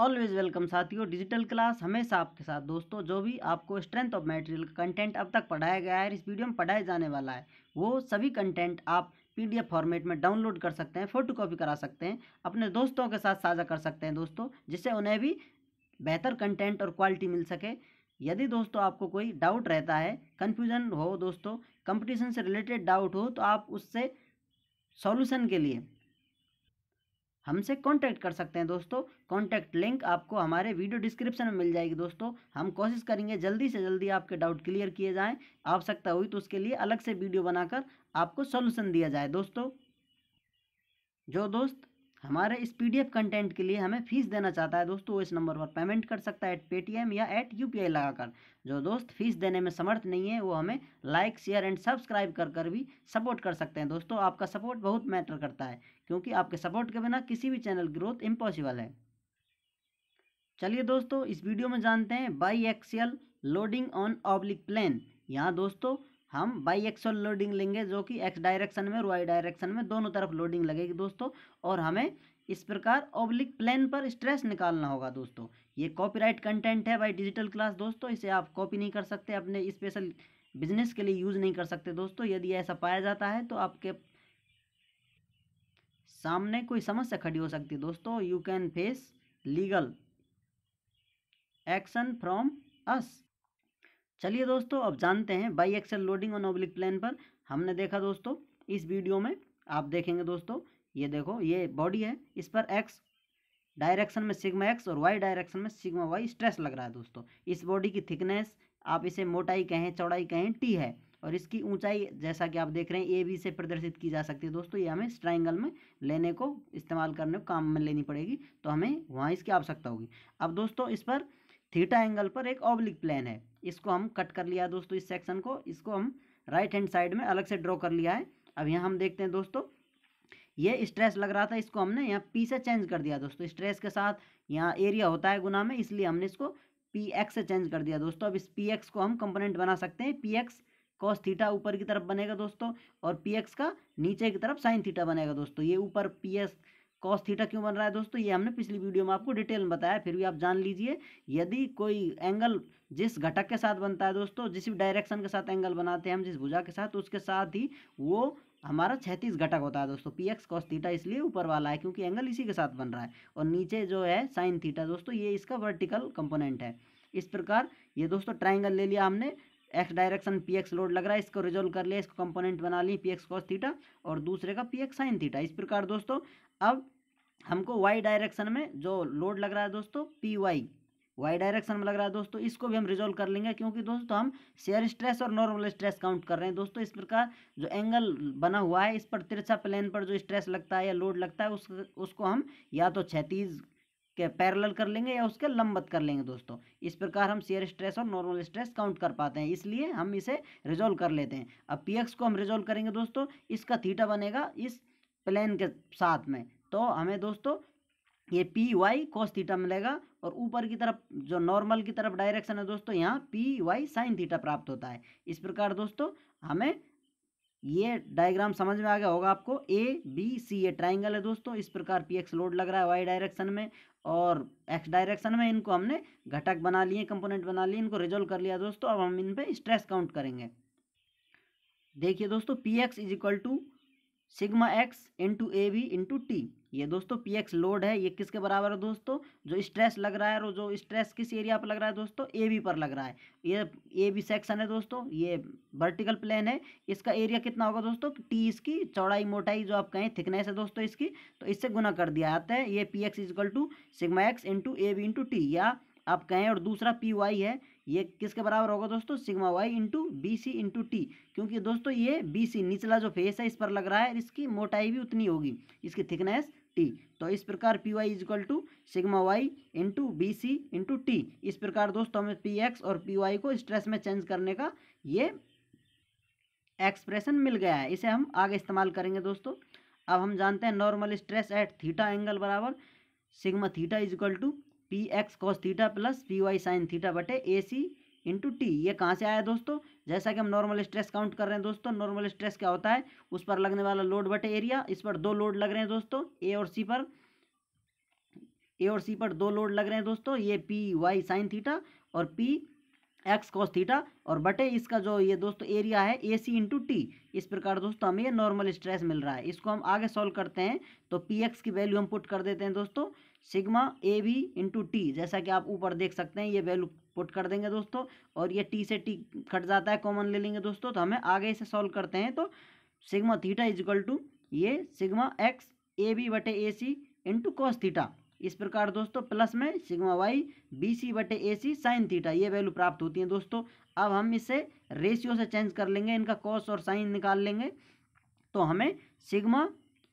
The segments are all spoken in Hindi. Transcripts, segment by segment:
ऑलवेज वेलकम साथियों डिजिटल क्लास हमेशा आपके साथ दोस्तों जो भी आपको स्ट्रेंथ ऑफ मटेरियल का कंटेंट अब तक पढ़ाया गया है इस वीडियो में पढ़ाया जाने वाला है वो सभी कंटेंट आप पीडीएफ फॉर्मेट में डाउनलोड कर सकते हैं फोटो कॉपी करा सकते हैं अपने दोस्तों के साथ साझा कर सकते हैं दोस्तों जिससे उन्हें भी बेहतर कंटेंट और क्वालिटी मिल सके यदि दोस्तों आपको कोई डाउट रहता है कन्फ्यूज़न हो दोस्तों कंपटीशन से रिलेटेड डाउट हो तो आप उससे सॉल्यूशन के लिए हमसे कांटेक्ट कर सकते हैं दोस्तों कांटेक्ट लिंक आपको हमारे वीडियो डिस्क्रिप्शन में मिल जाएगी दोस्तों हम कोशिश करेंगे जल्दी से जल्दी आपके डाउट क्लियर किए जाएँ आवश्यकता हुई तो उसके लिए अलग से वीडियो बनाकर आपको सोल्यूशन दिया जाए दोस्तों जो दोस्त हमारे इस पी कंटेंट के लिए हमें फीस देना चाहता है दोस्तों वो इस नंबर पर पेमेंट कर सकता है एट पेटीएम या एट यूपीआई लगाकर जो दोस्त फीस देने में समर्थ नहीं है वो हमें लाइक शेयर एंड सब्सक्राइब कर कर भी सपोर्ट कर सकते हैं दोस्तों आपका सपोर्ट बहुत मैटर करता है क्योंकि आपके सपोर्ट के बिना किसी भी चैनल ग्रोथ इम्पॉसिबल है चलिए दोस्तों इस वीडियो में जानते हैं biaxial loading on oblique plane यहाँ दोस्तों हम बाई एक्सल लोडिंग लेंगे जो कि एक्स डायरेक्शन में और वाई डायरेक्शन में दोनों तरफ लोडिंग लगेगी दोस्तों और हमें इस प्रकार ओब्लिक प्लेन पर स्ट्रेस निकालना होगा दोस्तों ये कॉपीराइट कंटेंट है बाई डिजिटल क्लास दोस्तों इसे आप कॉपी नहीं कर सकते अपने स्पेशल बिजनेस के लिए यूज़ नहीं कर सकते दोस्तों यदि ऐसा पाया जाता है तो आपके सामने कोई समस्या खड़ी हो सकती है दोस्तों you can face legal action from us चलिए दोस्तों अब जानते हैं biaxial loading on oblique plane पर हमने देखा दोस्तों इस वीडियो में आप देखेंगे दोस्तों ये देखो ये बॉडी है इस पर एक्स डायरेक्शन में सिग्मा एक्स और वाई डायरेक्शन में सिग्मा वाई स्ट्रेस लग रहा है दोस्तों इस बॉडी की थिकनेस आप इसे मोटाई कहें चौड़ाई कहें टी है और इसकी ऊंचाई जैसा कि आप देख रहे हैं ए बी से प्रदर्शित की जा सकती है दोस्तों ये हमें ट्राइंगल में लेने को इस्तेमाल करने को काम में लेनी पड़ेगी तो हमें वहाँ इसकी आवश्यकता होगी अब दोस्तों इस पर थीटा एंगल पर एक ऑब्लिक प्लान है इसको हम कट कर लिया दोस्तों इस सेक्शन को इसको हम राइट हैंड साइड में अलग से ड्रॉ कर लिया है अब यहाँ हम देखते हैं दोस्तों ये स्ट्रेस लग रहा था इसको हमने यहाँ पी से चेंज कर दिया दोस्तों स्ट्रेस के साथ यहाँ एरिया होता है गुना में इसलिए हमने इसको पी एक्स से चेंज कर दिया दोस्तों अब इस पी एक्स को हम कंपोनेंट बना सकते हैं पी एक्स कॉस थीटा ऊपर की तरफ बनेगा दोस्तों और पी एक्स का नीचे की तरफ साइन थीटा बनेगा दोस्तों ये ऊपर पी एस कॉस थीटा क्यों बन रहा है दोस्तों ये हमने पिछली वीडियो में आपको डिटेल में बताया फिर भी आप जान लीजिए यदि कोई एंगल जिस घटक के साथ बनता है दोस्तों जिस भी डायरेक्शन के साथ एंगल बनाते हैं हम जिस भुजा के साथ उसके साथ ही वो हमारा छैतीस घटक होता है दोस्तों पी एक्स कॉस थीटा इसलिए ऊपर वाला है क्योंकि एंगल इसी के साथ बन रहा है और नीचे जो है साइन थीटा दोस्तों ये इसका वर्टिकल कंपोनेंट है इस प्रकार ये दोस्तों ट्राइंगल ले लिया हमने X direction P X load लग रहा है इसको रिजोल्व कर लिया इसको कंपोनेंट बना ली पी एक्स कॉस थीटा और दूसरे का पी एक्स साइन थीटा इस प्रकार दोस्तों अब हमको वाई डायरेक्शन में जो लोड लग रहा है दोस्तों पी वाई वाई डायरेक्शन में लग रहा है दोस्तों इसको भी हम रिजोल्व कर लेंगे क्योंकि दोस्तों हम शेयर स्ट्रेस और नॉर्मल स्ट्रेस काउंट कर रहे हैं दोस्तों इस प्रकार जो एंगल बना हुआ है इस पर तिरछा प्लेन पर जो स्ट्रेस लगता है या लोड लगता है उस उसको हम या तो क्षतिज के पैरेलल कर लेंगे या उसके लंबत कर लेंगे दोस्तों इस प्रकार हम शेयर स्ट्रेस और नॉर्मल स्ट्रेस काउंट कर पाते हैं इसलिए हम इसे रिजोल्व कर लेते हैं अब पी को हम रिजोल्व करेंगे दोस्तों इसका थीटा बनेगा इस प्लेन के साथ में तो हमें दोस्तों ये पी वाई कोस थीटा मिलेगा और ऊपर की तरफ जो नॉर्मल की तरफ डायरेक्शन है दोस्तों यहाँ पी वाई साइन थीटा प्राप्त होता है इस प्रकार दोस्तों हमें ये डायग्राम समझ में आ गया होगा आपको ए बी सी ये ट्राइंगल है दोस्तों इस प्रकार पी एक्स लोड लग रहा है वाई डायरेक्शन में और एक्स डायरेक्शन में इनको हमने घटक बना लिए कंपोनेंट बना लिए इनको रिजोल्व कर लिया दोस्तों अब हम इन पर स्ट्रेस काउंट करेंगे देखिए दोस्तों P X is equal to sigma X into A B into T ये दोस्तों पी एक्स लोड है ये किसके बराबर है दोस्तों जो स्ट्रेस लग रहा है और जो स्ट्रेस किस एरिया पर लग रहा है दोस्तों ए बी पर लग रहा है ये ए बी सेक्शन है दोस्तों ये वर्टिकल प्लेन है इसका एरिया कितना होगा दोस्तों टी इसकी चौड़ाई मोटाई जो आप कहें थिकनेस है दोस्तों इसकी तो इससे गुना कर दिया जाता है ये P X is equal to sigma X into A B into T या आप कहें और दूसरा पी वाई है ये किसके बराबर होगा दोस्तों sigma Y into B C into T क्योंकि दोस्तों ये बी सी निचला जो फेस है इस पर लग रहा है इसकी मोटाई भी उतनी होगी इसकी थिकनेस टी तो इस प्रकार P Y is equal to sigma Y into B C into T इस प्रकार दोस्तों हमें पी एक्स और पी वाई को स्ट्रेस में चेंज करने का ये एक्सप्रेशन मिल गया है इसे हम आगे इस्तेमाल करेंगे दोस्तों अब हम जानते हैं normal stress at theta angle बराबर sigma theta is equal to P X cos theta plus P Y sine theta बटे ए सी इंटू टी ये कहाँ से आया दोस्तों जैसा कि हम नॉर्मल स्ट्रेस काउंट कर रहे हैं दोस्तों नॉर्मल स्ट्रेस क्या होता है उस पर लगने वाला लोड बटे एरिया इस पर दो लोड लग रहे हैं दोस्तों ए और सी पर ए और सी पर दो लोड लग रहे हैं दोस्तों ये पी वाई साइन थीटा और पी एक्स कॉस थीटा और बटे इसका जो ये दोस्तों एरिया है ए सी इंटू टी इस प्रकार दोस्तों हमें ये नॉर्मल स्ट्रेस मिल रहा है इसको हम आगे सॉल्व करते हैं तो पी एक्स की वैल्यू हम पुट कर देते हैं दोस्तों sigma A V into T जैसा कि आप ऊपर देख सकते हैं ये वैल्यू पुट कर देंगे दोस्तों और ये टी से टी कट जाता है कॉमन ले लेंगे दोस्तों तो हमें आगे इसे सॉल्व करते हैं तो सिग्मा थीटा इजिकल टू ये सिग्मा एक्स ए बी बटे A C into cos theta इस प्रकार दोस्तों प्लस में सिग्मा वाई बी सी बटे ए सी साइन थीटा ये वैल्यू प्राप्त होती है दोस्तों अब हम इसे रेशियो से चेंज कर लेंगे इनका कॉस और साइन निकाल लेंगे तो हमें sigma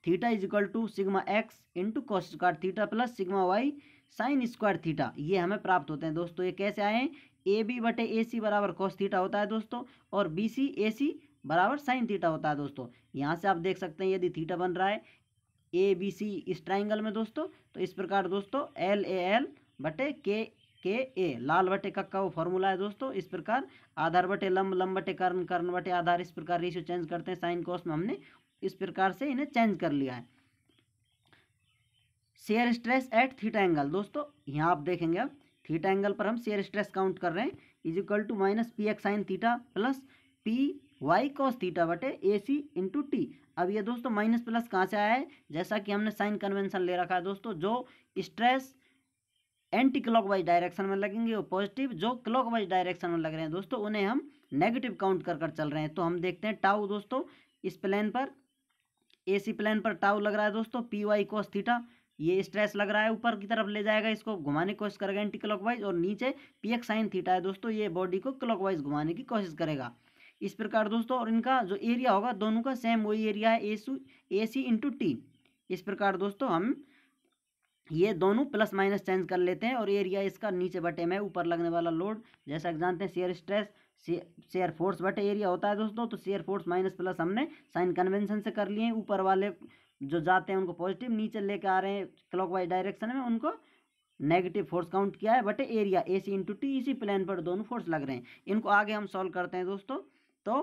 theta is equal to sigma X into cos square theta plus sigma Y sine square theta ये हमें प्राप्त होते हैं दोस्तों ये कैसे आए हैं ए बी बटे ए सी बराबर कॉस थीटा होता है दोस्तों और बी सी ए सी बराबर साइन थीटा होता है दोस्तों यहाँ से आप देख सकते हैं यदि थीटा बन रहा है ए बी सी इस ट्राइंगल में दोस्तों तो इस प्रकार दोस्तों एल ए एल बटे के के ए लाल बटे कक्का वो फॉर्मूला है दोस्तों इस प्रकार आधार बटे लंब लंब बटे कर्ण कर्ण बटे आधार इस प्रकार रेशियो चेंज करते हैं साइन कोस में हमने इस प्रकार से इन्हें चेंज कर लिया है shear stress at theta angle दोस्तों यहाँ आप देखेंगे अब थीटा एंगल पर हम शेयर स्ट्रेस काउंट कर रहे हैं is equal to minus P X sine theta plus P Y cos theta बटे ए सी इंटू टी अब ये दोस्तों माइनस प्लस कहाँ से आया है जैसा कि हमने साइन कन्वेंशन ले रखा है दोस्तों जो स्ट्रेस एंटी क्लॉकवाइज डायरेक्शन में लगेंगे और पॉजिटिव जो क्लॉकवाइज डायरेक्शन में लग रहे हैं दोस्तों उन्हें हम नेगेटिव काउंट कर कर चल रहे हैं तो हम देखते हैं टाउ दोस्तों इस प्लेन पर ए सी प्लेन पर टाउ लग रहा है दोस्तों पी वाई कोस थीटा ये स्ट्रेस लग रहा है ऊपर की तरफ ले जाएगा इसको घुमाने की कोशिश करेगा एंटी क्लॉकवाइज और नीचे पी एक्स साइन थीटा है दोस्तों ये बॉडी को क्लॉकवाइज घुमाने की कोशिश करेगा इस प्रकार दोस्तों और इनका जो एरिया होगा दोनों का सेम वही एरिया है ए सू ए सी इंटू टी इस प्रकार दोस्तों हम ये दोनों प्लस माइनस चेंज कर लेते हैं और एरिया इसका नीचे बटे में ऊपर लगने वाला लोड जैसा कि जानते हैं शेयर स्ट्रेस शेयर फोर्स बटे एरिया होता है दोस्तों तो शेयर फोर्स माइनस प्लस हमने साइन कन्वेंशन से कर लिए हैं ऊपर वाले जो जाते हैं उनको पॉजिटिव नीचे लेके आ रहे हैं वाइज डायरेक्शन में उनको नेगेटिव फोर्स काउंट किया है बटे area A C into T इसी प्लान पर दोनों फोर्स लग रहे हैं इनको आगे हम सॉल्व करते हैं दोस्तों तो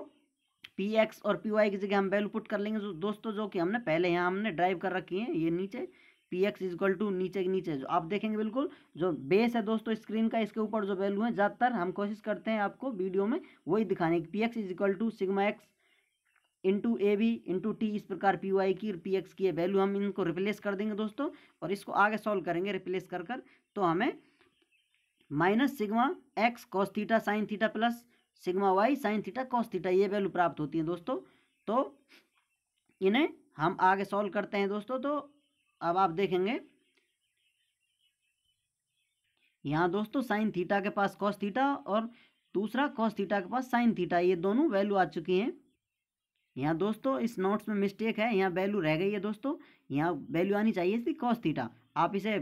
पी एक्स और पी वाई की जगह हम वैल्यू पुट कर लेंगे जो दोस्तों जो कि हमने पहले यहाँ हमने ड्राइव कर रखी है ये नीचे पी एक्स इजक्ल टू नीचे के नीचे जो आप देखेंगे बिल्कुल जो बेस है दोस्तों स्क्रीन का इसके ऊपर जो वैल्यू है ज़्यादातर हम कोशिश करते हैं आपको वीडियो में वही दिखाने की P X is equal to sigma X into A B into T इस प्रकार पी वाई की और पी एक्स की वैल्यू हम इनको रिप्लेस कर देंगे दोस्तों और इसको आगे सॉल्व करेंगे रिप्लेस कर कर तो हमें minus sigma X cos theta sine theta plus sigma Y sine theta cos theta ये वैल्यू प्राप्त होती है दोस्तों तो इन्हें हम आगे सॉल्व करते हैं दोस्तों तो अब आप देखेंगे यहाँ दोस्तों साइन थीटा के पास कॉस थीटा और दूसरा कॉस थीटा के पास साइन थीटा ये दोनों वैल्यू आ चुकी हैं यहाँ दोस्तों इस नोट्स में मिस्टेक है यहाँ वैल्यू रह गई है दोस्तों यहाँ वैल्यू आनी चाहिए थी कॉस थीटा आप इसे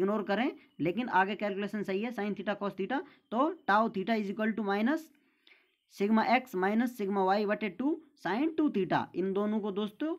इग्नोर करें लेकिन आगे कैलकुलेशन सही है साइन थीटा कॉस थीटा तो tau theta is equal to minus sigma X minus sigma Y बटे टू साइन टू थीटा इन दोनों को दोस्तों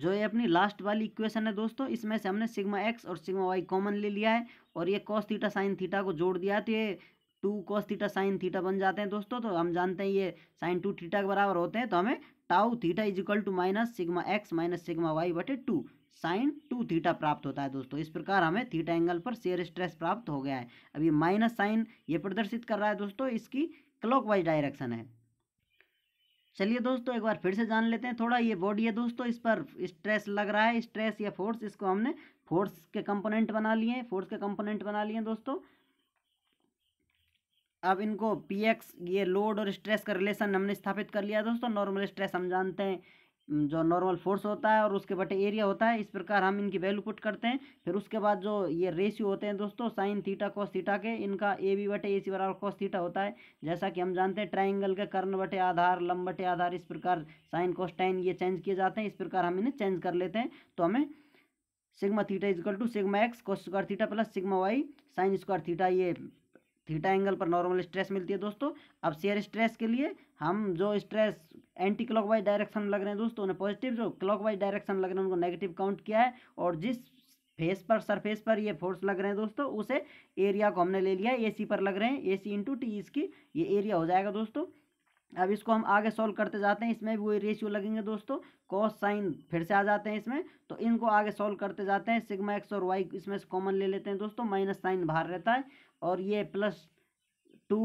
जो ये अपनी लास्ट वाली इक्वेशन है दोस्तों इसमें से हमने सिग्मा एक्स और सिग्मा वाई कॉमन ले लिया है और ये कॉस थीटा साइन थीटा को जोड़ दिया तो ये two cos theta sine theta बन जाते हैं दोस्तों तो हम जानते हैं ये साइन टू थीटा के बराबर होते हैं तो हमें tau theta is equal to minus sigma X minus sigma Y बटे टू साइन टू थीटा प्राप्त होता है दोस्तों इस प्रकार हमें थीटा एंगल पर शेयर स्ट्रेस प्राप्त हो गया है अब ये माइनस साइन ये प्रदर्शित कर रहा है दोस्तों इसकी क्लॉकवाइज डायरेक्शन है चलिए दोस्तों एक बार फिर से जान लेते हैं थोड़ा ये बॉडी है दोस्तों इस पर स्ट्रेस लग रहा है स्ट्रेस या फोर्स इसको हमने फोर्स के कंपोनेंट बना लिए हैं फोर्स के कंपोनेंट बना लिए हैं दोस्तों अब इनको पी ये लोड और स्ट्रेस का रिलेशन हमने स्थापित कर लिया दोस्तों नॉर्मल स्ट्रेस हम जानते हैं जो नॉर्मल फोर्स होता है और उसके बटे एरिया होता है इस प्रकार हम इनकी वैल्यू पुट करते हैं फिर उसके बाद जो ये रेशियो होते हैं दोस्तों साइन थीटा कॉस थीटा के इनका ए बी बटे ए सी बराबर कॉस थीटा होता है जैसा कि हम जानते हैं ट्राइंगल के कर्ण बटे आधार लंब बटे आधार इस प्रकार साइन कॉस टाइन ये चेंज किए जाते हैं इस प्रकार हम इन्हें चेंज कर लेते हैं तो हमें sigma theta is equal to sigma X cos square theta plus sigma Y sine square theta ये थीटा एंगल पर नॉर्मल स्ट्रेस मिलती है दोस्तों अब शेयर स्ट्रेस के लिए हम जो स्ट्रेस एंटी क्लॉक डायरेक्शन लग रहे हैं दोस्तों उन्हें पॉजिटिव जो क्लॉक डायरेक्शन लग रहे हैं उनको नेगेटिव काउंट किया है और जिस फेस पर सरफेस पर ये फोर्स लग रहे हैं दोस्तों उसे एरिया को हमने ले लिया है सी पर लग रहे हैं ए सी इंटू टी इसकी ये एरिया हो जाएगा दोस्तों अब इसको हम आगे सॉल्व करते जाते हैं इसमें भी वही रेशियो लगेंगे दोस्तों कॉस साइन फिर से आ जाते हैं इसमें तो इनको आगे सॉल्व करते जाते हैं सिग्मा एक्स और वाई इसमें से कॉमन ले लेते हैं दोस्तों माइनस साइन बाहर रहता है और ये plus two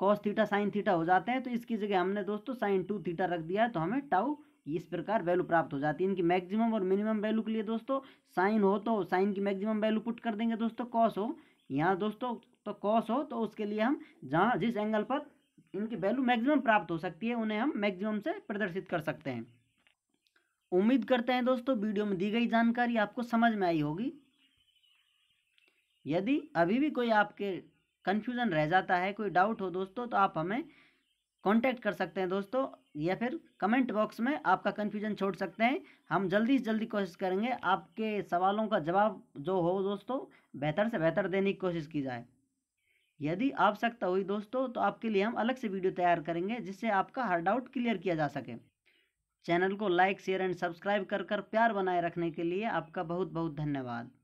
cos theta sine theta हो जाते हैं तो इसकी जगह हमने दोस्तों साइन टू थीटा रख दिया है तो हमें टाउ इस प्रकार वैल्यू प्राप्त हो जाती है इनकी मैक्सिमम और मिनिमम वैल्यू के लिए दोस्तों साइन हो तो साइन की मैक्सिमम वैल्यू पुट कर देंगे दोस्तों कॉस हो यहाँ दोस्तों तो कॉस हो तो उसके लिए हम जहाँ जिस एंगल पर इनकी वैल्यू मैक्सिमम प्राप्त हो सकती है उन्हें हम मैक्सिमम से प्रदर्शित कर सकते हैं उम्मीद करते हैं दोस्तों वीडियो में दी गई जानकारी आपको समझ में आई होगी यदि अभी भी कोई आपके कन्फ्यूज़न रह जाता है कोई डाउट हो दोस्तों तो आप हमें कांटेक्ट कर सकते हैं दोस्तों या फिर कमेंट बॉक्स में आपका कन्फ्यूजन छोड़ सकते हैं हम जल्दी से जल्दी कोशिश करेंगे आपके सवालों का जवाब जो हो दोस्तों बेहतर से बेहतर देने की कोशिश की जाए यदि आवश्यकता हुई दोस्तों तो आपके लिए हम अलग से वीडियो तैयार करेंगे जिससे आपका हर डाउट क्लियर किया जा सके चैनल को लाइक शेयर एंड सब्सक्राइब कर कर प्यार बनाए रखने के लिए आपका बहुत बहुत धन्यवाद